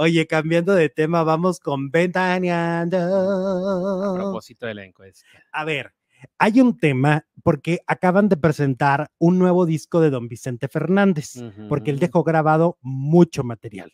Oye, cambiando de tema, vamos con Ventaneando. A propósito de la encuesta. A ver, hay un tema porque acaban de presentar un nuevo disco de don Vicente Fernández, porque él dejó grabado mucho material.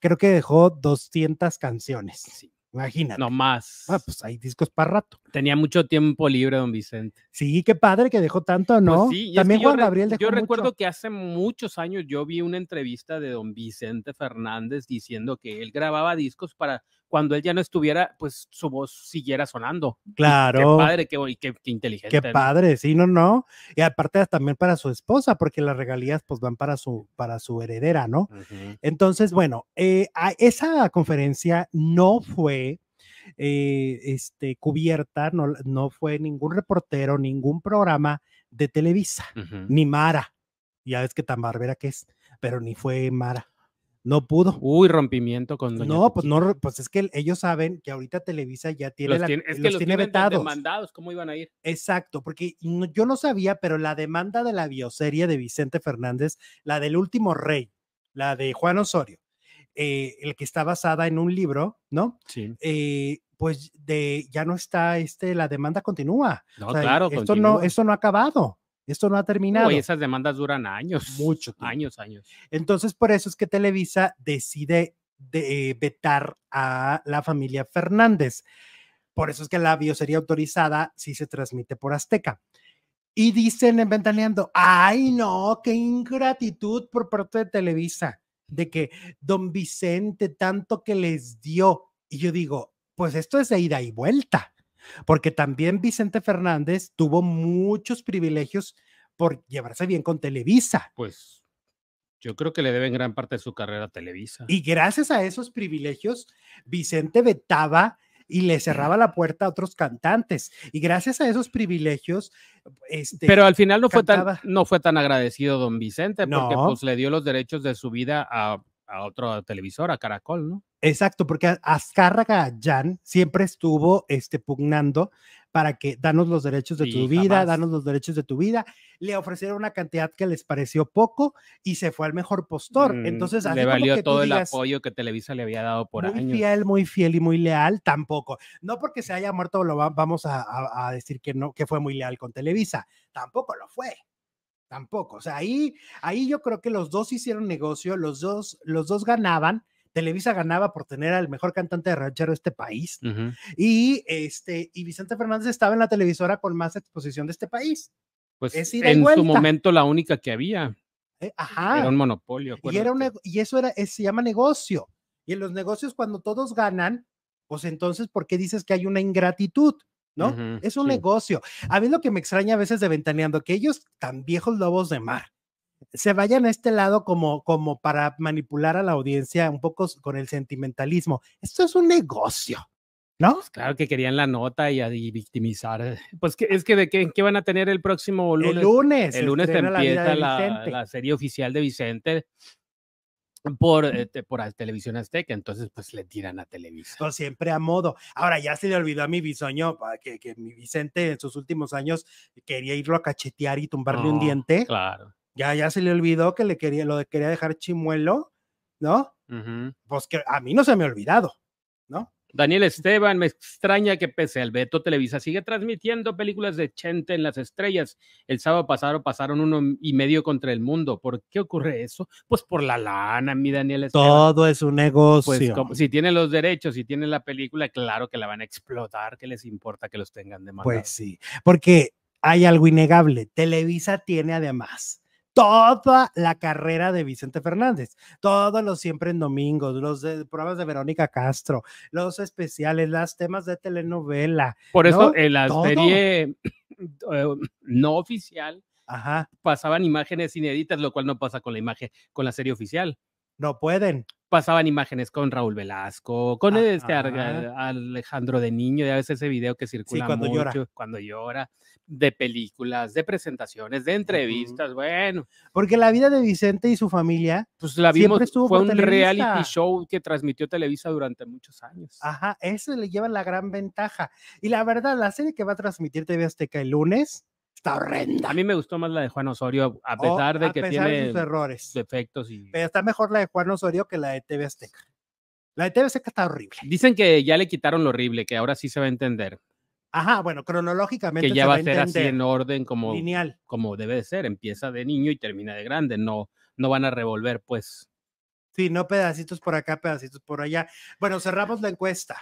Creo que dejó 200 canciones. Sí. Imagínate. No más. Ah, pues hay discos para rato. Tenía mucho tiempo libre, don Vicente. Sí, qué padre que dejó tanto, pues ¿no? sí, también Juan Gabriel dejó Yo recuerdo que hace muchos años yo vi una entrevista de don Vicente Fernández diciendo que él grababa discos para cuando él ya no estuviera, pues su voz siguiera sonando. Claro. qué padre, qué, inteligente. Qué padre, sí, no, no. Y aparte también para su esposa, porque las regalías pues van para su, para su heredera, ¿no? Entonces, bueno, eh, esa conferencia no fue... Eh, este, cubierta, no, no fue ningún reportero, ningún programa de Televisa, ni Mara. Ya ves que tan barbera que es, pero ni fue Mara no pudo. Uy, rompimiento con No, pues no, pues es que ellos saben que ahorita Televisa ya tiene los tiene, vetados. demandados, ¿cómo iban a ir? Exacto, porque yo no sabía, pero la demanda de la bioserie de Vicente Fernández, la del último rey, la de Juan Osorio, eh, el que está basada en un libro, ¿no? Sí. Eh, pues de ya no está este la demanda continúa. No, claro, esto no esto no ha acabado. Esto no ha terminado. Hoy esas demandas duran años. muchos Años, años. Entonces, por eso es que Televisa decide eh, vetar a la familia Fernández. Por eso es que la sería autorizada si se transmite por Azteca. Y dicen en Ventaneando, ay no, qué ingratitud por parte de Televisa, de que don Vicente tanto que les dio. Y yo digo, pues esto es de ida y vuelta porque también Vicente Fernández tuvo muchos privilegios por llevarse bien con Televisa. Pues yo creo que le deben gran parte de su carrera a Televisa. Y gracias a esos privilegios, Vicente vetaba y le cerraba la puerta a otros cantantes. Y gracias a esos privilegios, este, pero al final no fue tan no fue tan agradecido don Vicente porque pues le dio los derechos de su vida a a otro televisor, a Caracol, ¿no? Exacto, porque Azcárraga Jan siempre estuvo este, pugnando para que danos los derechos de tu vida, danos los derechos de tu vida. Le ofrecieron una cantidad que les pareció poco y se fue al mejor postor. Mm, Entonces, le valió todo el apoyo que Televisa le había dado por ahí. años. Muy fiel, muy fiel y muy leal, tampoco. No porque se haya muerto lo vamos a, decir que no, que fue muy leal con Televisa, tampoco lo fue tampoco. O sea, ahí, ahí yo creo que los dos hicieron negocio, los dos, los dos ganaban. Televisa ganaba por tener al mejor cantante de ranchero de este país y este y Vicente Fernández estaba en la televisora con más exposición de este país. Pues en su momento la única que había. Eh, ajá. Era un monopolio. Y, era y eso era, se llama negocio. Y en los negocios cuando todos ganan, pues entonces, ¿por qué dices que hay una ingratitud? ¿no? es un negocio. A mí lo que me extraña a veces de Ventaneando, que ellos tan viejos lobos de mar se vayan a este lado como, como para manipular a la audiencia un poco con el sentimentalismo. Esto es un negocio. ¿No? Pues claro que querían la nota y, ah, victimizar. Pues es que de qué, van a tener el próximo lunes. El lunes. El lunes empieza la, serie oficial de Vicente por, este, por Televisión Azteca, entonces pues le tiran a televisión pues, siempre a modo. Ahora ya se le olvidó a mi bisoño que, que mi Vicente en sus últimos años quería irlo a cachetear y tumbarle un diente. Claro. Ya, ya se le olvidó que le quería, lo quería dejar chimuelo, ¿no? Pues que a mí no se me ha olvidado. Daniel Esteban, me extraña que pese al veto, Televisa sigue transmitiendo películas de Chente en las estrellas. El sábado pasado pasaron uno y medio contra el mundo. ¿Por qué ocurre eso? Pues por la lana, mi Daniel Esteban. Todo es un pues, negocio. si tienen los derechos, si tienen la película, claro que la van a explotar. ¿Qué les importa que los tengan de más? Pues sí, porque hay algo innegable. Televisa tiene además toda la carrera de Vicente Fernández, todos los siempre en domingos, los de, de Verónica Castro, los especiales, las temas de telenovela. Por eso en la serie em, no oficial Ajá. pasaban imágenes inéditas, lo cual no pasa con la imagen, con la serie oficial. No pueden pasaban imágenes con Raúl Velasco, con este eh, Alejandro de Niño, ya ves ese video que circula mucho, cuando llora, de películas, de presentaciones, de entrevistas, bueno. Porque la vida de Vicente y su familia, pues la vimos, fue un reality show que transmitió Televisa durante muchos años. Ajá, eso le lleva la gran ventaja. Y la verdad, la serie que va a transmitir TV Azteca el lunes, está horrenda. A mí me gustó más la de Juan Osorio, a oh, pesar de que tiene errores. defectos. Y... Pero está mejor la de Juan Osorio que la de TV Azteca. La de TV Azteca está horrible. Dicen que ya le quitaron lo horrible, que ahora sí se va a entender. Ajá, bueno, cronológicamente. Que ya va, a ser así en orden como, Lineal. como debe de ser. Empieza de niño y termina de grande. No, no van a revolver, pues. Sí, no pedacitos por acá, pedacitos por allá. Bueno, cerramos la encuesta.